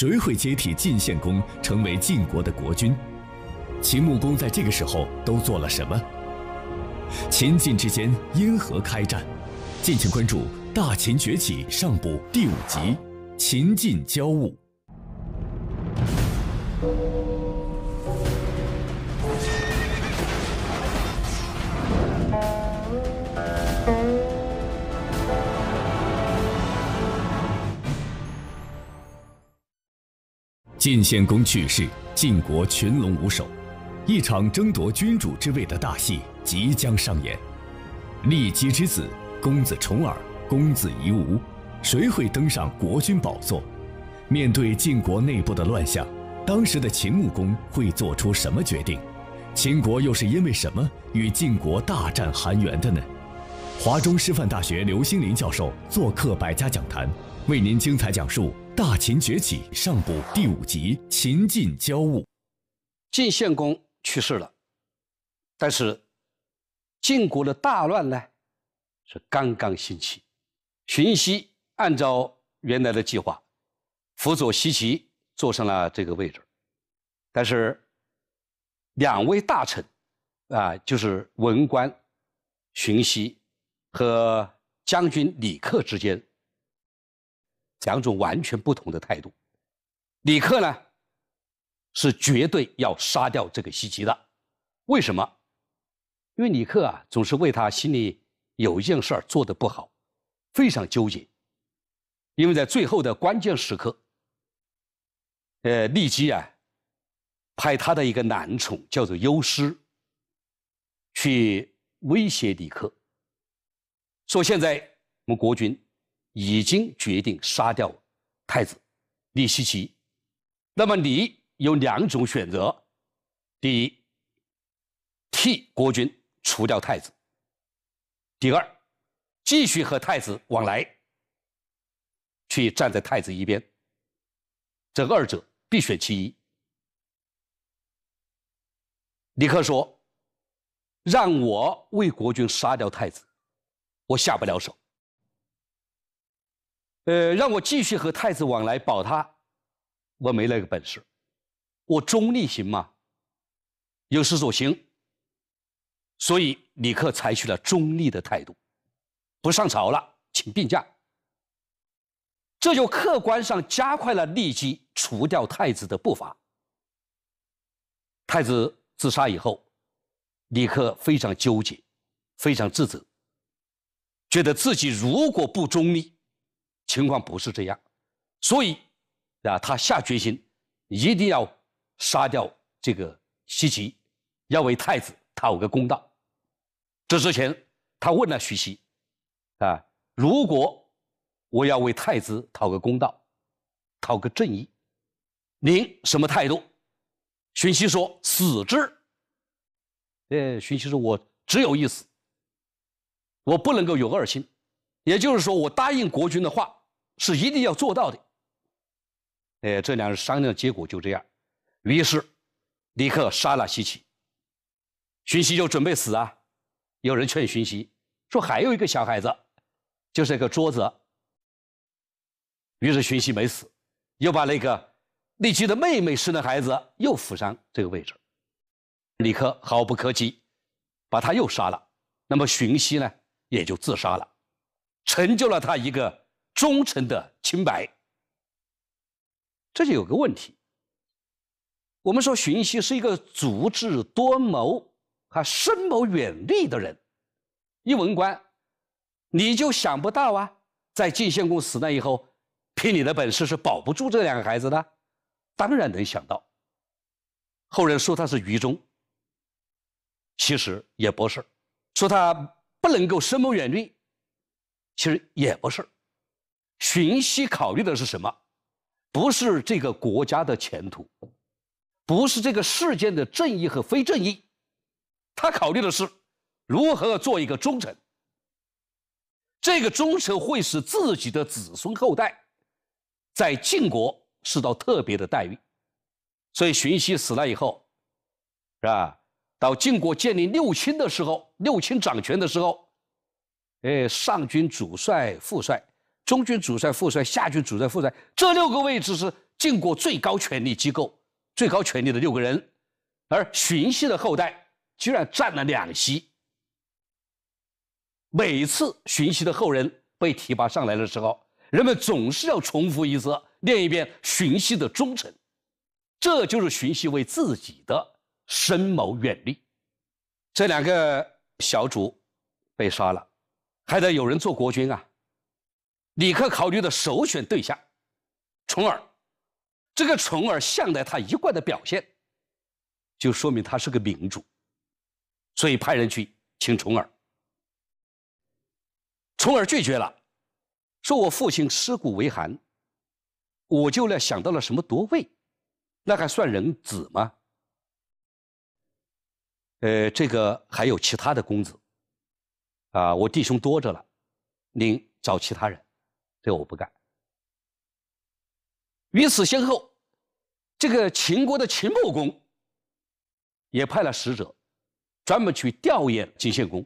谁会接替晋献公成为晋国的国君？秦穆公在这个时候都做了什么？秦晋之间因何开战？敬请关注《大秦崛起》上部第五集《秦晋交恶》。晋献公去世，晋国群龙无首，一场争夺君主之位的大戏即将上演。骊姬之子公子重耳、公子夷吾，谁会登上国君宝座？面对晋国内部的乱象，当时的秦穆公会做出什么决定？秦国又是因为什么与晋国大战韩元的呢？华中师范大学刘兴林教授做客百家讲坛，为您精彩讲述。《大秦崛起》上部第五集《秦晋交恶》，晋献公去世了，但是晋国的大乱呢，是刚刚兴起。荀息按照原来的计划，辅佐西岐坐上了这个位置，但是两位大臣啊，就是文官荀息和将军李克之间。两种完全不同的态度，李克呢，是绝对要杀掉这个西岐的。为什么？因为李克啊，总是为他心里有一件事儿做的不好，非常纠结。因为在最后的关键时刻，呃，骊姬啊，派他的一个男宠叫做幽师，去威胁李克，说现在我们国军已经决定杀掉太子李希奇，那么你有两种选择：第一，替国君除掉太子；第二，继续和太子往来，去站在太子一边。这二者必选其一。李克说：“让我为国君杀掉太子，我下不了手。”呃，让我继续和太子往来保他，我没那个本事，我中立行吗？有失所行，所以李克采取了中立的态度，不上朝了，请病假。这就客观上加快了立即除掉太子的步伐。太子自杀以后，李克非常纠结，非常自责，觉得自己如果不中立。情况不是这样，所以啊，他下决心一定要杀掉这个西岐，要为太子讨个公道。这之前，他问了徐熙啊，如果我要为太子讨个公道、讨个正义，您什么态度？”徐熙说：“死之。”呃，徐熙说：“我只有一死，我不能够有二心。也就是说，我答应国君的话。”是一定要做到的。哎，这两人商量的结果就这样，于是李克杀了西岐。荀息就准备死啊。有人劝荀息说：“还有一个小孩子，就是那个桌子。”于是荀息没死，又把那个李克的妹妹生的孩子又扶上这个位置。李克毫不客气，把他又杀了。那么荀息呢，也就自杀了，成就了他一个。忠诚的清白，这就有个问题。我们说荀息是一个足智多谋、还深谋远虑的人，一文官，你就想不到啊！在晋献公死了以后，凭你的本事是保不住这两个孩子的，当然能想到。后人说他是愚忠，其实也不是；说他不能够深谋远虑，其实也不是。荀息考虑的是什么？不是这个国家的前途，不是这个事件的正义和非正义，他考虑的是如何做一个忠臣。这个忠臣会使自己的子孙后代在晋国受到特别的待遇。所以荀息死了以后，是吧？到晋国建立六卿的时候，六卿掌权的时候，哎，上军主帅、副帅。中军主帅副帅、下军主帅副帅，这六个位置是晋国最高权力机构、最高权力的六个人，而荀息的后代居然占了两席。每次荀息的后人被提拔上来的时候，人们总是要重复一次、念一遍荀息的忠诚，这就是荀息为自己的深谋远虑。这两个小主被杀了，还得有人做国君啊。李克考虑的首选对象，重耳，这个重耳向来他一贯的表现，就说明他是个明主，所以派人去请重耳。重耳拒绝了，说我父亲尸骨未寒，我就呢想到了什么夺位，那还算人子吗？呃，这个还有其他的公子，啊，我弟兄多着了，您找其他人。这我不干。与此先后，这个秦国的秦穆公也派了使者，专门去吊唁晋献公。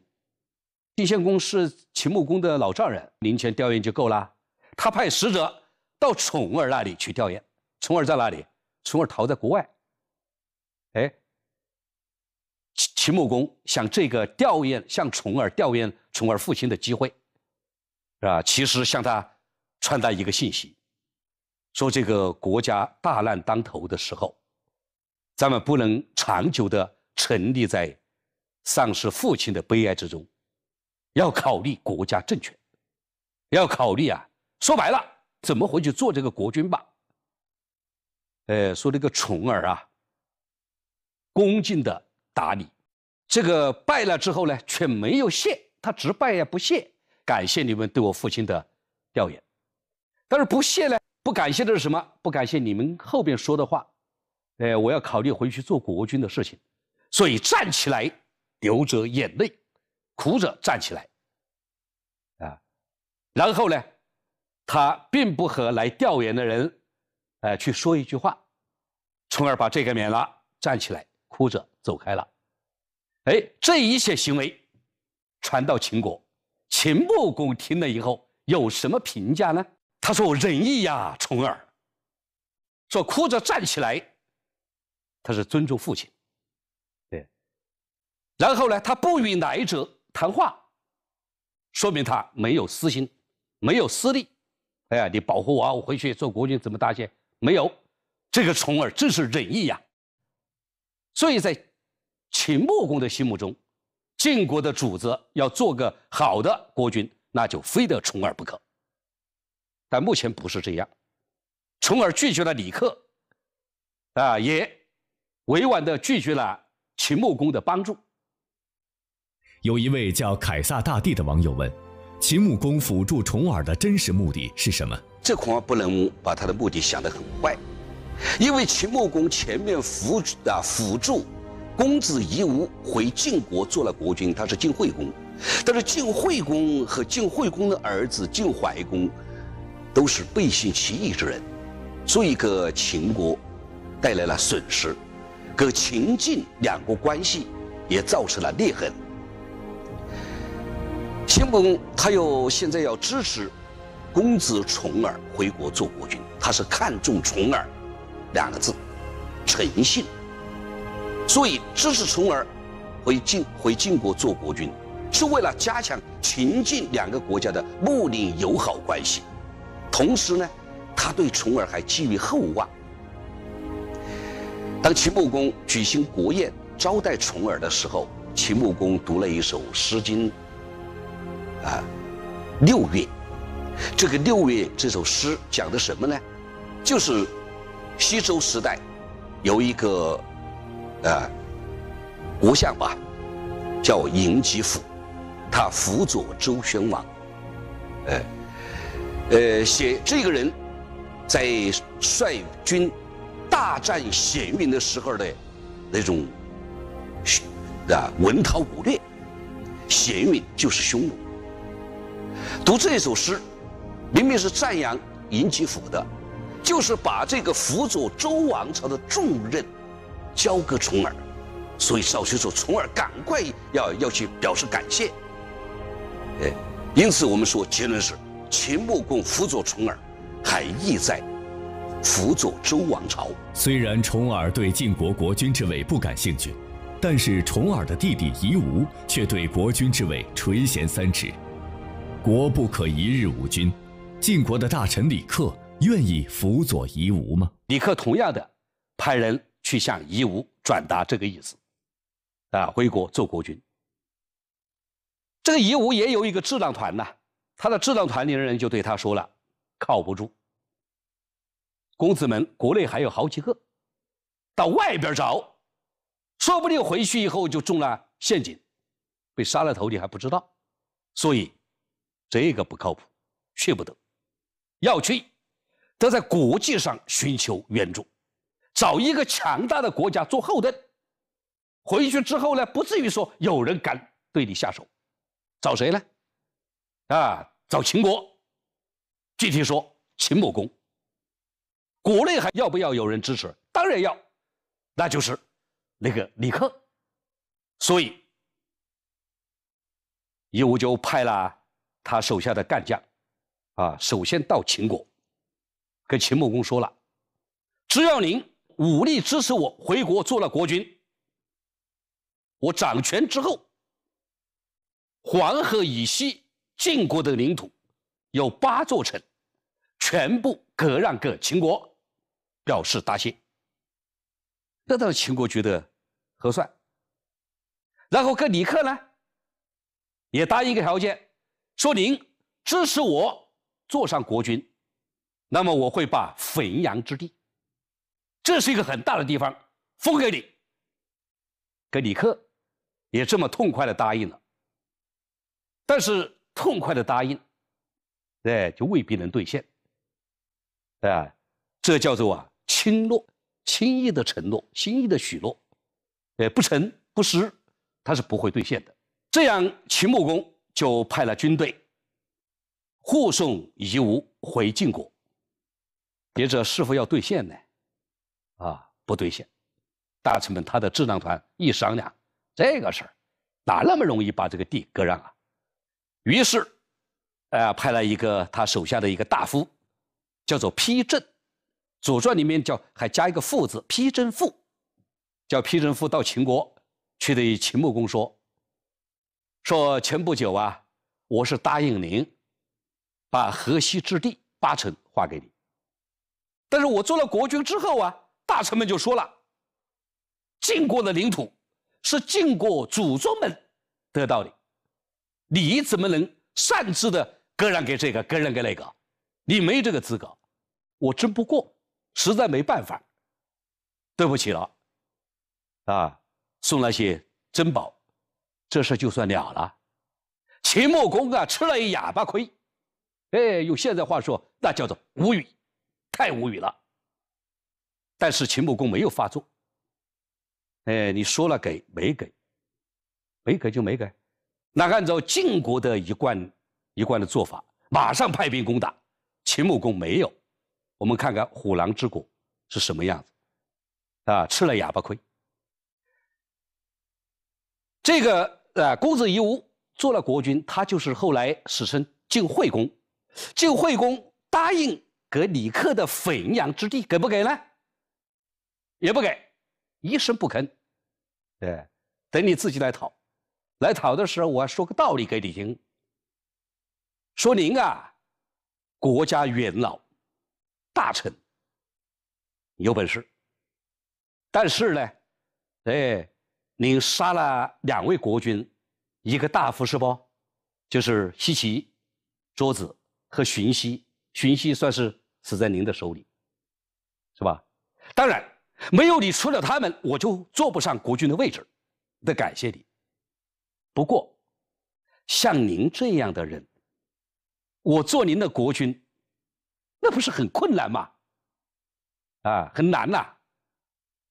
晋献公是秦穆公的老丈人，临前吊唁就够了。他派使者到重耳那里去吊唁。重耳在哪里？重耳逃在国外。哎，秦秦穆公想这个吊唁，向重耳吊唁重耳复兴的机会，是吧？其实向他。传达一个信息，说这个国家大难当头的时候，咱们不能长久的沉溺在丧失父亲的悲哀之中，要考虑国家政权，要考虑啊，说白了，怎么回去做这个国君吧。呃，说这个重耳啊，恭敬的答理，这个拜了之后呢，却没有谢，他只拜也不谢，感谢你们对我父亲的调研。但是不谢呢？不感谢的是什么？不感谢你们后边说的话。哎，我要考虑回去做国君的事情，所以站起来，流着眼泪，哭着站起来。啊，然后呢，他并不和来调研的人，呃，去说一句话，从而把这个免了。站起来，哭着走开了。哎，这一切行为传到秦国，秦穆公听了以后有什么评价呢？他说：“我仁义呀，重耳。”说哭着站起来，他是尊重父亲，对。然后呢，他不与来者谈话，说明他没有私心，没有私利。哎呀，你保护我，我回去做国君怎么大谢？没有，这个重耳真是仁义呀。所以在秦穆公的心目中，晋国的主子要做个好的国君，那就非得重耳不可。但目前不是这样，从而拒绝了李克，啊，也委婉地拒绝了秦穆公的帮助。有一位叫凯撒大帝的网友问：“秦穆公辅助重耳的真实目的是什么？”这恐怕不能把他的目的想得很坏，因为秦穆公前面辅啊辅助公子夷吾回晋国做了国君，他是晋惠公，但是晋惠公和晋惠公的儿子晋怀公。都是背信弃义之人，所以给秦国带来了损失，给秦晋两国关系也造成了裂痕。秦王他又现在要支持公子重耳回国做国君，他是看重“重耳”两个字，诚信，所以支持重耳回晋回晋国做国君，是为了加强秦晋两个国家的睦邻友好关系。同时呢，他对重耳还寄予厚望。当秦穆公举行国宴招待重耳的时候，秦穆公读了一首《诗经》，啊，《六月》。这个《六月》这首诗讲的什么呢？就是西周时代，有一个啊国相吧，叫赢稷甫，他辅佐周宣王，哎。呃，写这个人，在率军大战咸运的时候的，那种啊，文韬武略。咸运就是匈奴。读这首诗，明明是赞扬尹吉甫的，就是把这个辅佐周王朝的重任交给重耳，所以少师说重耳赶快要要去表示感谢。哎，因此我们说结论是。秦穆公辅佐重耳，还意在辅佐周王朝。虽然重耳对晋国国君之位不感兴趣，但是重耳的弟弟夷吾却对国君之位垂涎三尺。国不可一日无君，晋国的大臣李克愿意辅佐夷吾吗？李克同样的派人去向夷吾转达这个意思，啊，回国做国君。这个夷吾也有一个智囊团呐。他的智囊团里的人就对他说了：“靠不住，公子们，国内还有好几个，到外边找，说不定回去以后就中了陷阱，被杀了头，你还不知道，所以这个不靠谱，去不得，要去，得在国际上寻求援助，找一个强大的国家做后盾，回去之后呢，不至于说有人敢对你下手，找谁呢？啊？”找秦国，具体说，秦穆公。国内还要不要有人支持？当然要，那就是那个李克。所以，乌就派了他手下的干将，啊，首先到秦国，跟秦穆公说了：，只要您武力支持我回国做了国君，我掌权之后，黄河以西。晋国的领土有八座城，全部割让给秦国，表示答谢。这倒是秦国觉得合算。然后跟李克呢，也答应一个条件，说您支持我坐上国君，那么我会把汾阳之地，这是一个很大的地方，封给你。跟李克也这么痛快的答应了，但是。痛快的答应，哎，就未必能兑现，啊，这叫做啊轻诺，轻易的承诺，轻易的许诺，哎，不成不实，他是不会兑现的。这样，秦穆公就派了军队护送夷吾回晋国，别者是否要兑现呢？啊，不兑现。大臣们他的智囊团一商量，这个事儿哪那么容易把这个地割让啊？于是，呃，派了一个他手下的一个大夫，叫做丕正，《左传》里面叫还加一个父字，丕正父，叫丕正父到秦国去对秦穆公说：“说前不久啊，我是答应您把河西之地八成划给你，但是我做了国君之后啊，大臣们就说了，晋国的领土是晋国祖宗们得到的。”你怎么能擅自的割让给这个，割让给那个？你没这个资格。我争不过，实在没办法。对不起了，啊，送了些珍宝，这事就算了了。秦穆公啊，吃了一哑巴亏，哎，用现在话说，那叫做无语，太无语了。但是秦穆公没有发作，哎，你说了给没给，没给就没给。那按照晋国的一贯一贯的做法，马上派兵攻打秦穆公没有？我们看看虎狼之国是什么样子，啊，吃了哑巴亏。这个呃，公子夷吾做了国君，他就是后来史称晋惠公。晋惠公答应给李克的汾阳之地，给不给呢？也不给，一声不吭。对，等你自己来讨。来讨的时候，我还说个道理给你听。说您啊，国家元老、大臣，有本事。但是呢，哎，您杀了两位国君，一个大夫是不，就是西岐，桌子和荀息，荀息算是死在您的手里，是吧？当然，没有你，除了他们，我就坐不上国君的位置，得感谢你。不过，像您这样的人，我做您的国君，那不是很困难吗？啊，很难呐！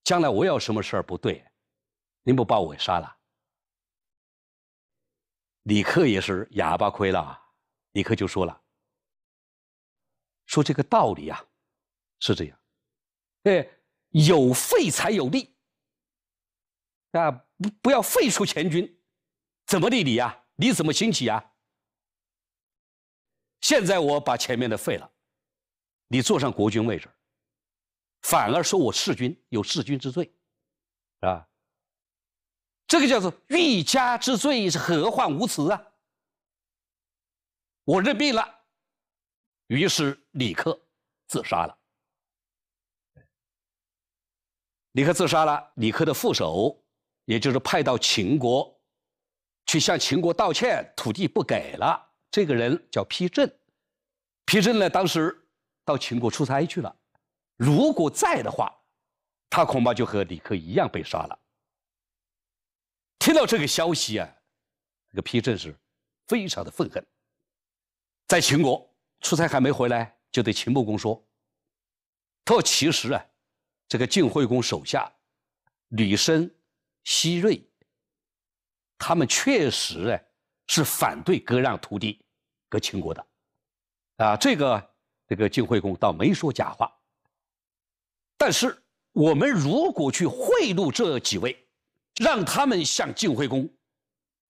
将来我要什么事儿不对，您不把我给杀了，李克也是哑巴亏了。李克就说了，说这个道理啊，是这样，哎，有废才有利，啊，不不要废除前军。怎么立你呀？你怎么兴起呀？现在我把前面的废了，你坐上国君位置，反而说我弑君，有弑君之罪，是吧？这个叫做欲加之罪，是何患无辞啊？我认命了，于是李克自杀了。李克自杀了，李克的副手，也就是派到秦国。去向秦国道歉，土地不给了。这个人叫丕正，丕正呢，当时到秦国出差去了。如果在的话，他恐怕就和李克一样被杀了。听到这个消息啊，这个丕正是非常的愤恨。在秦国出差还没回来，就对秦穆公说：“他说其实啊，这个晋惠公手下，吕生奚瑞、他们确实呢是反对割让土地给秦国的，啊，这个这个晋惠公倒没说假话。但是我们如果去贿赂这几位，让他们向晋惠公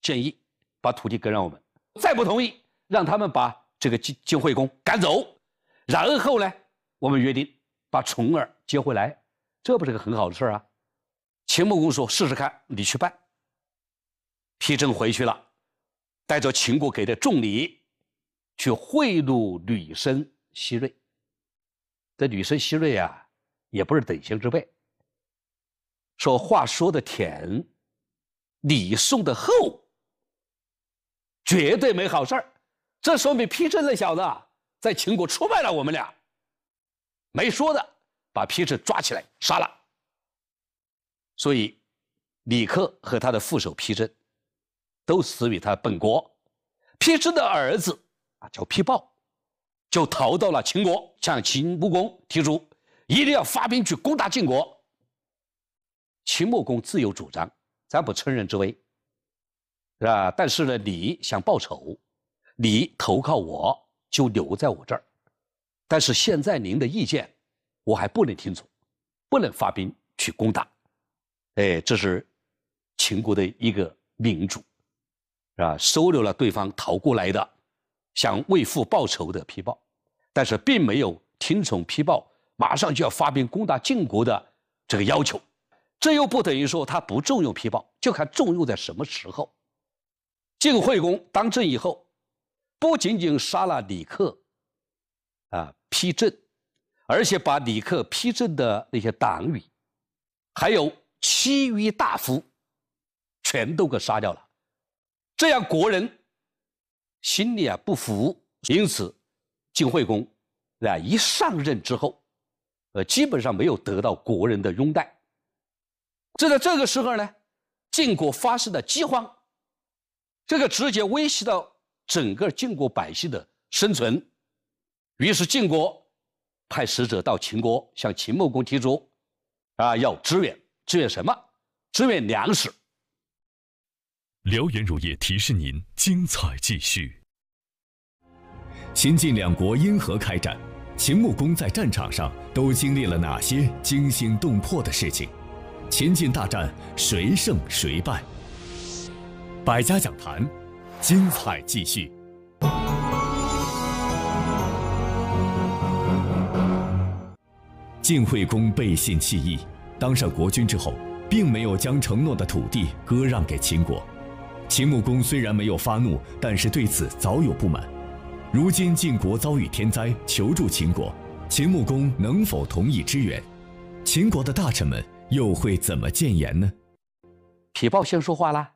建议把土地割让我们，再不同意，让他们把这个晋晋惠公赶走，然后呢，我们约定把重耳接回来，这不是个很好的事儿啊？秦穆公说：“试试看，你去办。”批贞回去了，带着秦国给的重礼，去贿赂吕生、西瑞。这吕生、西瑞啊，也不是等闲之辈。说话说的甜，礼送的厚，绝对没好事儿。这说明批贞那小子在秦国出卖了我们俩。没说的，把皮贞抓起来杀了。所以，李克和他的副手皮贞。都死于他本国，皮氏的儿子啊叫皮豹，就逃到了秦国，向秦穆公提出一定要发兵去攻打晋国。秦穆公自有主张，咱不趁人之危，是吧？但是呢，你想报仇，你投靠我就留在我这儿，但是现在您的意见我还不能听从，不能发兵去攻打。哎，这是秦国的一个民主。啊，收留了对方逃过来的，想为父报仇的皮豹，但是并没有听从皮豹马上就要发兵攻打晋国的这个要求。这又不等于说他不重用皮豹，就看重用在什么时候。晋惠公当政以后，不仅仅杀了李克、啊批政，而且把李克、批政的那些党羽，还有其余大夫，全都给杀掉了。这样国人心里啊不服，因此晋惠公啊一上任之后，呃基本上没有得到国人的拥戴。就在这个时候呢，晋国发生了饥荒，这个直接威胁到整个晋国百姓的生存，于是晋国派使者到秦国向秦穆公提出，啊要支援，支援什么？支援粮食。燎原乳业提示您：精彩继续。秦晋两国因何开战？秦穆公在战场上都经历了哪些惊心动魄的事情？秦晋大战谁胜谁败？百家讲坛，精彩继续。晋惠公背信弃义，当上国君之后，并没有将承诺的土地割让给秦国。秦穆公虽然没有发怒，但是对此早有不满。如今晋国遭遇天灾，求助秦国，秦穆公能否同意支援？秦国的大臣们又会怎么谏言呢？皮豹先说话啦，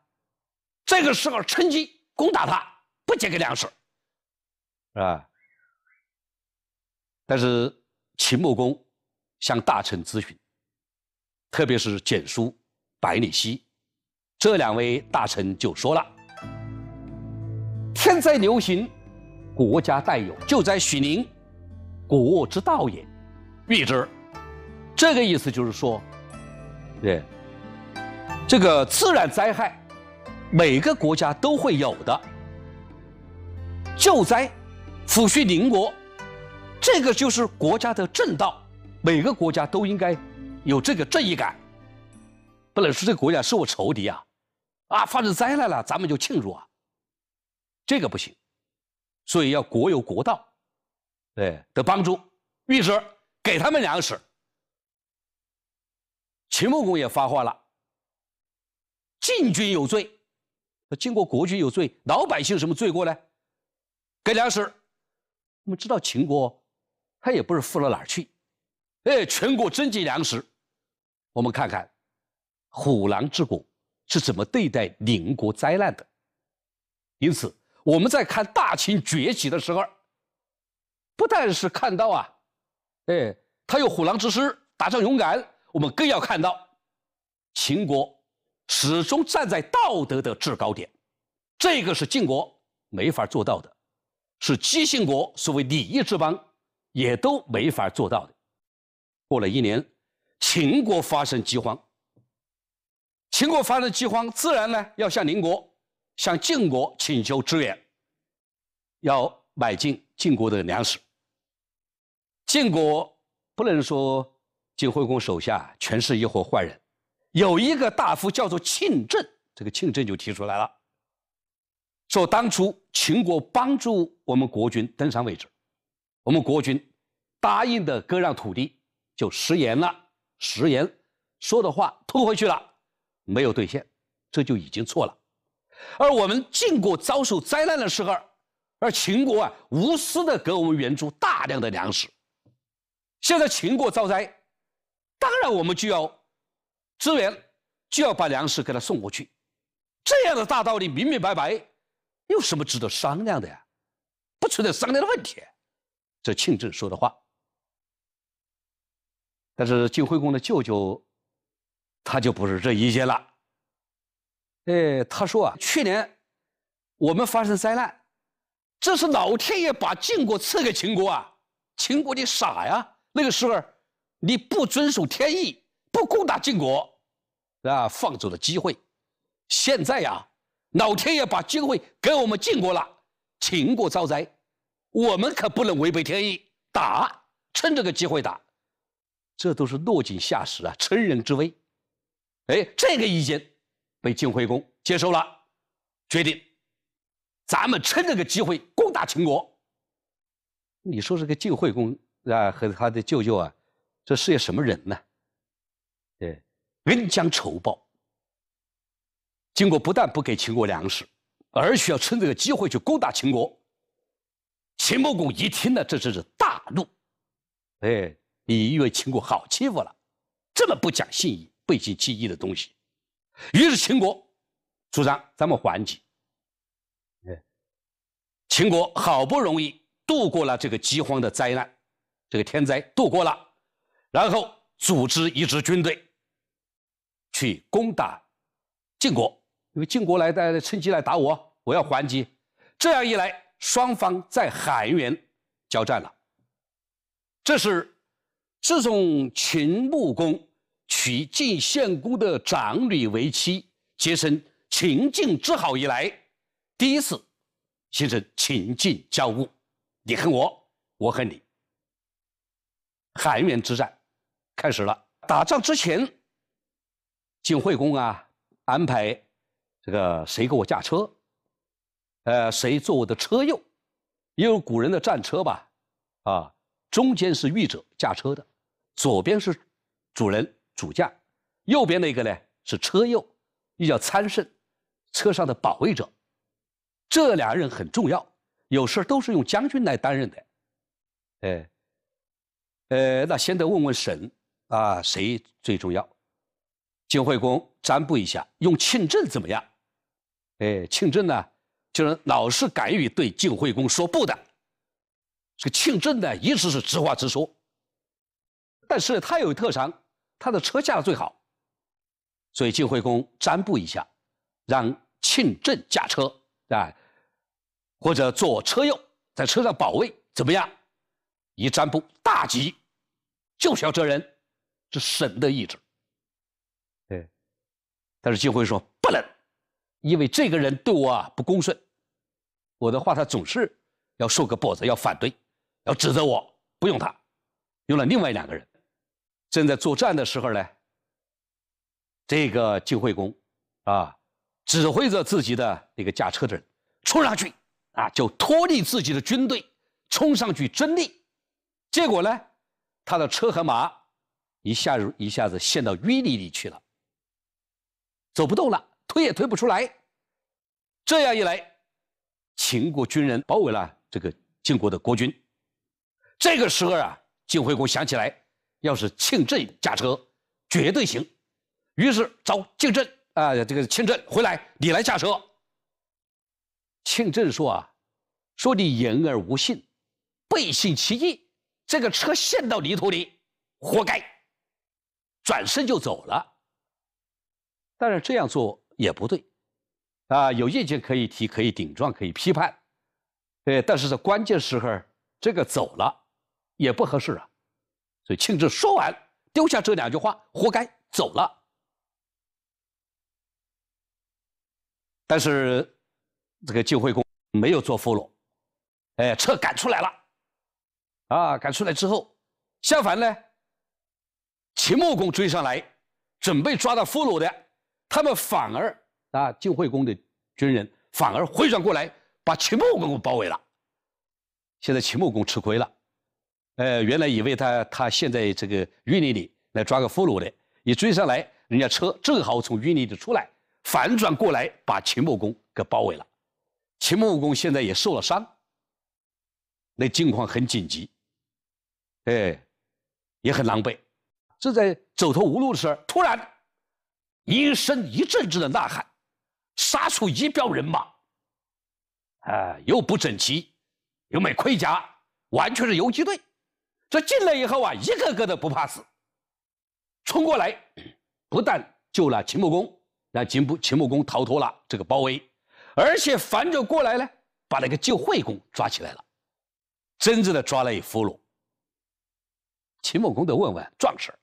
这个时候趁机攻打他，不给粮食，是吧？但是秦穆公向大臣咨询，特别是简书百里奚。这两位大臣就说了：“天灾流行，国家代有救灾许宁，古物之道也，必之。”这个意思就是说，对这个自然灾害，每个国家都会有的。救灾、抚恤邻国，这个就是国家的正道，每个国家都应该有这个正义感，不能说这个国家是我仇敌啊。啊，发生灾难了，咱们就庆祝啊，这个不行，所以要国有国道，哎，的帮助，御史给他们粮食。秦穆公也发话了，晋军有罪，经过国君有罪，老百姓什么罪过呢？给粮食，我们知道秦国，他也不是富了哪儿去，哎，全国征集粮食，我们看看，虎狼之国。是怎么对待邻国灾难的？因此，我们在看大秦崛起的时候，不但是看到啊，哎，他有虎狼之师，打仗勇敢，我们更要看到，秦国始终站在道德的制高点，这个是晋国没法做到的，是姬姓国所谓礼义之邦也都没法做到的。过了一年，秦国发生饥荒。秦国发生饥荒，自然呢要向邻国，向晋国请求支援，要买进晋国的粮食。晋国不能说晋惠公手下全是一伙坏人，有一个大夫叫做庆郑，这个庆郑就提出来了，说当初秦国帮助我们国君登上位置，我们国君答应的割让土地就食言了，食言，说的话吞回去了。没有兑现，这就已经错了。而我们晋国遭受灾难的时候，而秦国啊无私的给我们援助大量的粮食。现在秦国遭灾，当然我们就要支援，就要把粮食给他送过去。这样的大道理明明白白，有什么值得商量的呀？不存在商量的问题。这庆正说的话。但是晋惠公的舅舅。他就不是这意见了。哎，他说啊，去年我们发生灾难，这是老天爷把晋国赐给秦国啊。秦国，你傻呀？那个时候你不遵守天意，不攻打晋国，啊，放走了机会。现在呀，老天爷把机会给我们晋国了，秦国遭灾，我们可不能违背天意，打，趁这个机会打。这都是落井下石啊，趁人之危。哎，这个意见被晋惠公接受了，决定，咱们趁这个机会攻打秦国。你说这个晋惠公啊和他的舅舅啊，这是些什么人呢？对，恩将仇报。秦国不但不给秦国粮食，而且要趁这个机会去攻打秦国。秦穆公一听呢，这真是大怒。哎，你以为秦国好欺负了？这么不讲信义。背信弃义的东西，于是秦国主张咱们还击。哎，秦国好不容易度过了这个饥荒的灾难，这个天灾度过了，然后组织一支军队去攻打晋国，因为晋国来来趁机来打我，我要还击。这样一来，双方在韩原交战了。这是自从秦穆公。娶晋献公的长女为妻，结成秦晋之好以来，第一次形成秦晋交恶。你恨我，我恨你。韩原之战开始了。打仗之前，晋惠公啊安排这个谁给我驾车，呃，谁坐我的车右，也有古人的战车吧？啊，中间是御者驾车的，左边是主人。主将，右边那个呢是车右，又叫参乘，车上的保卫者。这俩人很重要，有事都是用将军来担任的。哎，呃，那先得问问神啊，谁最重要？晋惠公占卜一下，用庆政怎么样？哎，庆政呢，就是老是敢于对晋惠公说不的。这个庆政呢，一直是直话直说，但是他有特长。他的车驾的最好，所以晋惠公占卜一下，让庆郑驾车啊，或者左车右在车上保卫怎么样？一占卜大吉，就是要这人，是神的意志。对，但是晋惠说不能，因为这个人对我不恭顺，我的话他总是要受个脖子，要反对，要指责我，不用他，用了另外两个人。正在作战的时候呢，这个晋惠公啊，指挥着自己的那个驾车的人冲上去啊，就脱离自己的军队冲上去争利，结果呢，他的车和马一下一下子陷到淤泥里去了，走不动了，推也推不出来。这样一来，秦国军人包围了这个晋国的国军。这个时候啊，晋惠公想起来。要是庆镇驾车，绝对行。于是找庆镇啊，这个庆镇回来，你来驾车。庆镇说啊，说你言而无信，背信弃义，这个车陷到泥土里，活该。转身就走了。当然这样做也不对，啊，有意见可以提，可以顶撞，可以批判，对，但是在关键时候，这个走了，也不合适啊。所以庆忌说完，丢下这两句话，活该走了。但是这个晋惠公没有做俘虏，哎，车赶出来了，啊，赶出来之后，相反呢，秦穆公追上来，准备抓到俘虏的，他们反而啊，晋惠公的军人反而回转过来，把秦穆公给包围了。现在秦穆公吃亏了。呃，原来以为他他现在这个淤泥里来抓个俘虏的，一追上来，人家车正好从淤泥里出来，反转过来把秦穆公给包围了。秦穆公现在也受了伤，那境况很紧急，哎，也很狼狈，正在走投无路的时候，突然一声一阵阵的呐喊，杀出一彪人马，啊，又不整齐，又没盔甲，完全是游击队。这进来以后啊，一个个的不怕死，冲过来，不但救了秦穆公，让秦穆秦穆公逃脱了这个包围，而且反着过来呢，把那个救惠公抓起来了，真正的抓了一俘虏。秦穆公得问问壮士，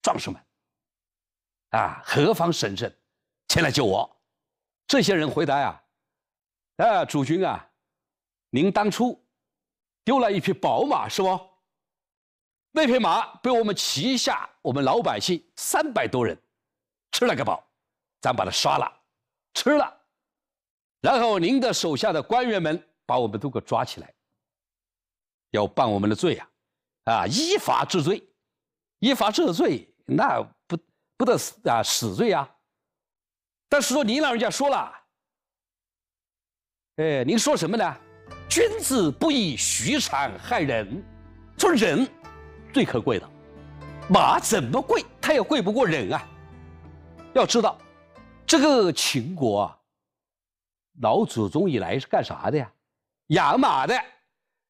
壮士们，啊，何方神圣，前来救我？这些人回答呀，啊，主君啊，您当初丢了一匹宝马，是不？那匹马被我们旗下，我们老百姓三百多人吃了个饱，咱把它杀了，吃了，然后您的手下的官员们把我们都给抓起来，要办我们的罪啊，啊，依法治罪，依法治罪，那不不得死啊死罪啊。但是说您老人家说了，哎，您说什么呢？君子不以徐产害人，说人。最可贵的，马怎么贵，它也贵不过人啊。要知道，这个秦国啊，老祖宗以来是干啥的呀？养马的，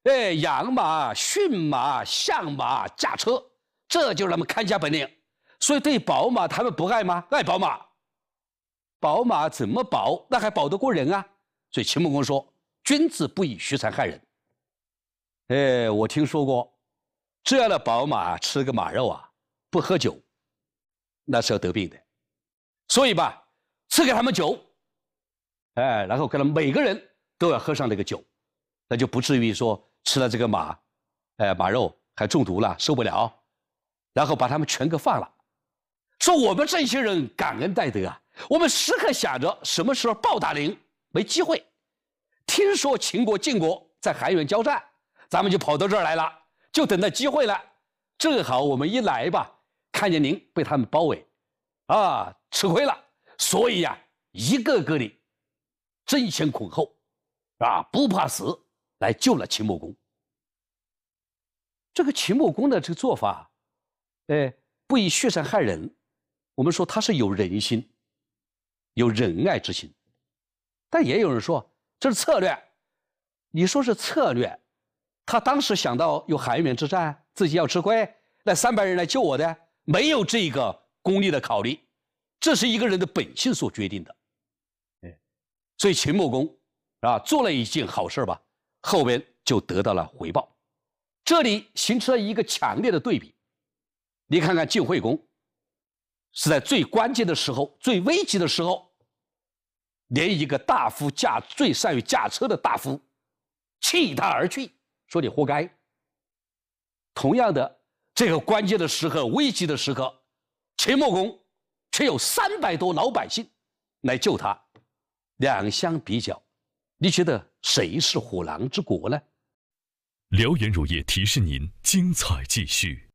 哎，养马、驯马、相马、驾车，这就是他们看家本领。所以对宝马他们不爱吗？爱宝马。宝马怎么保？那还保得过人啊？所以秦穆公说：“君子不以虚财害人。”哎，我听说过。这样的宝马吃个马肉啊，不喝酒，那是要得病的。所以吧，赐给他们酒，哎，然后给他们每个人都要喝上这个酒，那就不至于说吃了这个马，哎，马肉还中毒了受不了。然后把他们全给放了，说我们这些人感恩戴德啊，我们时刻想着什么时候报答您没机会。听说秦国、晋国在韩元交战，咱们就跑到这儿来了。就等到机会了，正好我们一来吧，看见您被他们包围，啊，吃亏了，所以呀，一个个的争先恐后，啊，不怕死，来救了秦穆公。这个秦穆公的这个做法，哎，不以血山害人，我们说他是有人心，有仁爱之心，但也有人说这是策略，你说是策略。他当时想到有海辕之战，自己要吃亏，那三百人来救我的，没有这个功利的考虑，这是一个人的本性所决定的，所以秦穆公，啊，做了一件好事吧，后边就得到了回报，这里形成了一个强烈的对比，你看看晋惠公，是在最关键的时候、最危急的时候，连一个大夫驾最善于驾车的大夫，弃他而去。说你活该。同样的，这个关键的时刻、危急的时刻，秦穆公却有三百多老百姓来救他。两相比较，你觉得谁是虎狼之国呢？留言乳业提示您，精彩继续。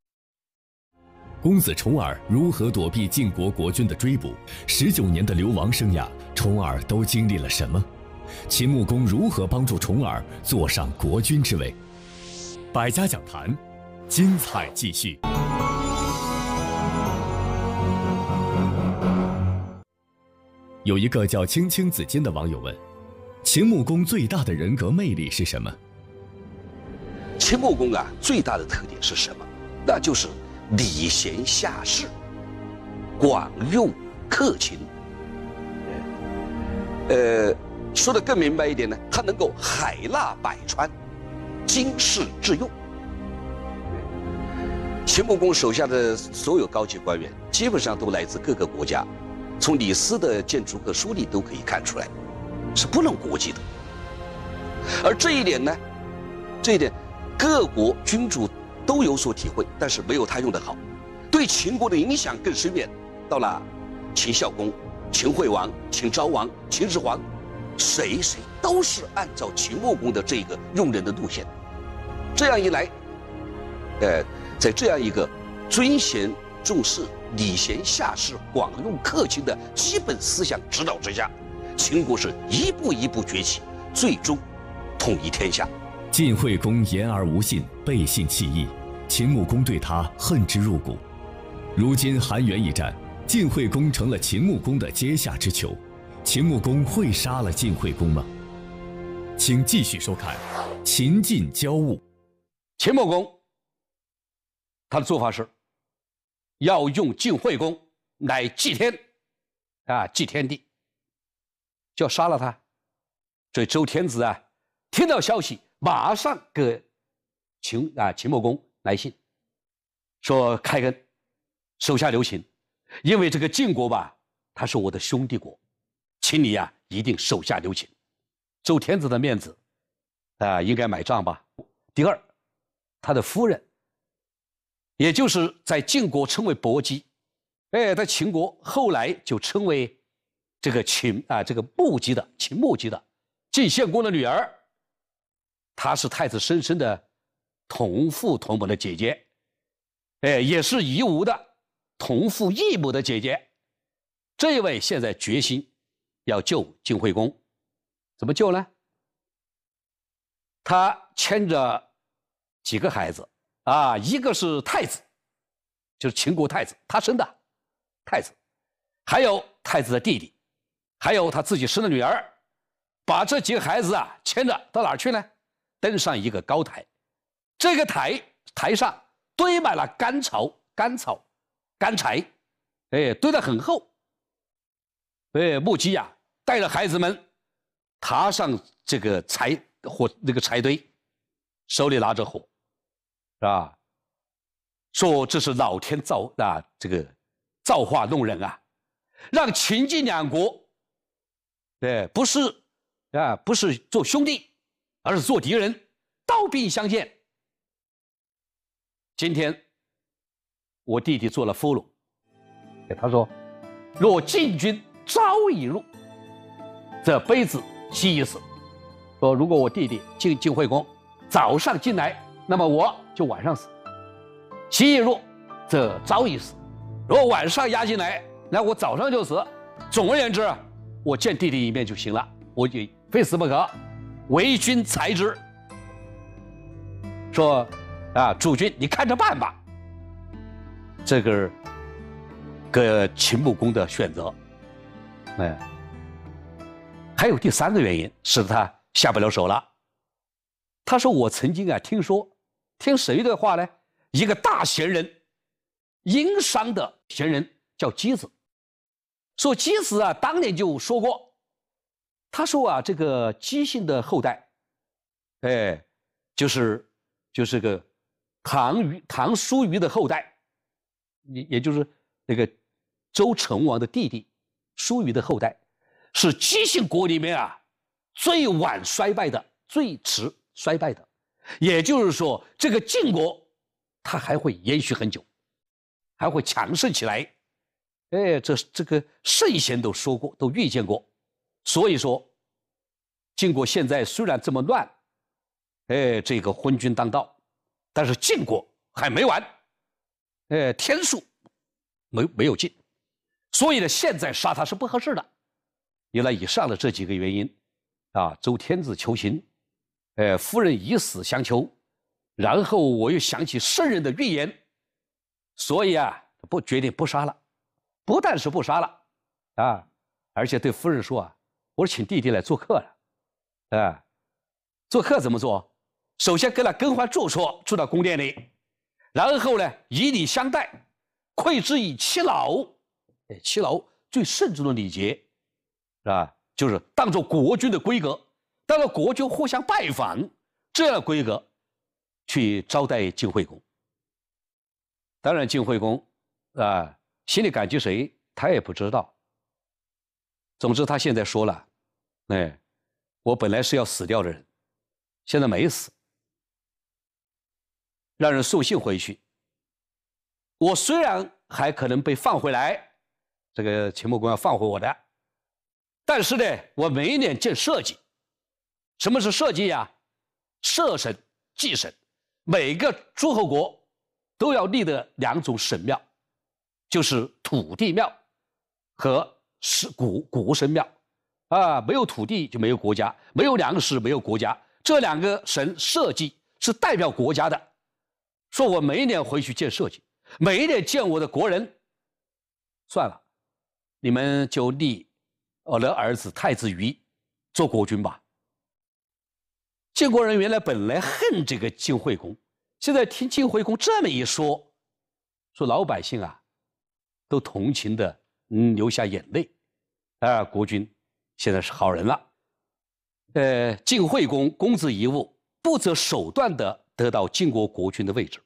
公子重耳如何躲避晋国国君的追捕？十九年的流亡生涯，重耳都经历了什么？秦穆公如何帮助重耳坐上国君之位？百家讲坛，精彩继续。有一个叫青青子衿的网友问：“秦穆公最大的人格魅力是什么？”秦穆公啊，最大的特点是什么？那就是礼贤下士，广用客情。呃，说的更明白一点呢，他能够海纳百川。经世致用，秦穆公手下的所有高级官员基本上都来自各个国家，从李斯的《建筑和书》里都可以看出来，是不能国籍的。而这一点呢，这一点，各国君主都有所体会，但是没有他用的好，对秦国的影响更深远。到了秦孝公、秦惠王、秦昭王、秦始皇，谁谁都是按照秦穆公的这个用人的路线。这样一来，呃，在这样一个尊贤重士、礼贤下士广用客卿的基本思想指导之下，秦国是一步一步崛起，最终统一天下。晋惠公言而无信，背信弃义，秦穆公对他恨之入骨。如今韩元一战，晋惠公成了秦穆公的阶下之囚。秦穆公会杀了晋惠公吗？请继续收看《秦晋交恶》。秦穆公，他的做法是，要用晋惠公来祭天，啊，祭天地，就要杀了他。所以周天子啊，听到消息，马上给秦啊秦穆公来信，说开恩，手下留情，因为这个晋国吧，他是我的兄弟国，请你呀一定手下留情，周天子的面子，啊，应该买账吧。第二。他的夫人，也就是在晋国称为伯姬，哎，在秦国后来就称为这个秦啊，这个穆姬的秦穆姬的晋献公的女儿，她是太子申生的同父同母的姐姐，哎，也是夷吾的同父异母的姐姐。这一位现在决心要救晋惠公，怎么救呢？他牵着。几个孩子，啊，一个是太子，就是秦国太子他生的太子，还有太子的弟弟，还有他自己生的女儿，把这几个孩子啊牵着到哪儿去呢？登上一个高台，这个台台上堆满了干草、干草、干柴，哎，堆得很厚。哎，木鸡呀，带着孩子们爬上这个柴火那个柴堆，手里拿着火。是吧？说这是老天造啊，这个造化弄人啊，让秦晋两国，对，不是啊，不是做兄弟，而是做敌人，刀兵相见。今天我弟弟做了俘虏，他说：“若晋军早已入，这杯子即已死。”说如果我弟弟晋晋惠公早上进来。那么我就晚上死，其意弱，这早已死；如果晚上押进来，那我早上就死。总而言之，我见弟弟一面就行了，我非死不可。为君裁之，说啊，主君你看着办吧。这个，个秦穆公的选择，哎，还有第三个原因，使得他下不了手了。他说：“我曾经啊，听说。”听谁的话呢？一个大贤人，殷商的贤人叫姬子，说姬子啊，当年就说过，他说啊，这个姬姓的后代，哎，就是就是个唐虞唐叔虞的后代，也也就是那个周成王的弟弟叔虞的后代，是姬姓国里面啊最晚衰败的，最迟衰败的。也就是说，这个晋国，它还会延续很久，还会强盛起来。哎，这这个圣贤都说过，都遇见过。所以说，晋国现在虽然这么乱，哎，这个昏君当道，但是晋国还没完。哎，天数没没有尽，所以呢，现在杀他是不合适的。有了以上的这几个原因，啊，周天子求情。呃，夫人以死相求，然后我又想起圣人的预言，所以啊，不决定不杀了，不但是不杀了，啊，而且对夫人说啊，我请弟弟来做客了，啊，做客怎么做？首先给他更换住处，住到宫殿里，然后呢，以礼相待，馈之以七老，哎，七老最慎重的礼节，是吧？就是当做国君的规格。到了国就互相拜访，这样的规格去招待晋惠公。当然，晋惠公啊，心里感激谁他也不知道。总之，他现在说了：“哎，我本来是要死掉的人，现在没死，让人送信回去。我虽然还可能被放回来，这个秦穆公要放回我的，但是呢，我没脸见社稷。”什么是社稷呀？社神、稷神，每个诸侯国都要立的两种神庙，就是土地庙和是国国神庙。啊，没有土地就没有国家，没有粮食没有国家。这两个神社稷是代表国家的，说我每一年回去见社稷，每一年见我的国人。算了，你们就立我的儿子太子于做国君吧。晋国人原来本来恨这个晋惠公，现在听晋惠公这么一说，说老百姓啊，都同情的，嗯，流下眼泪，啊，国君，现在是好人了。呃，晋惠公公子一物，不择手段的得到晋国国君的位置，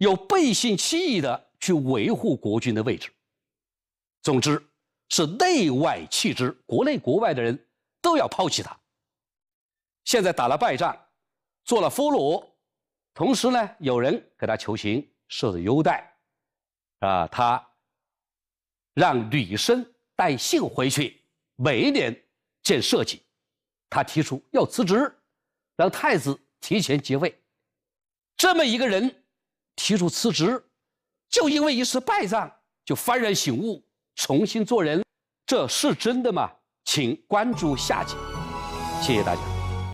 又背信弃义的去维护国君的位置，总之是内外弃之，国内国外的人都要抛弃他。现在打了败仗，做了俘虏，同时呢，有人给他求情，受着优待，啊，他让女生带信回去，每一年见社稷，他提出要辞职，让太子提前即位。这么一个人，提出辞职，就因为一次败仗就幡然醒悟，重新做人，这是真的吗？请关注下集，谢谢大家。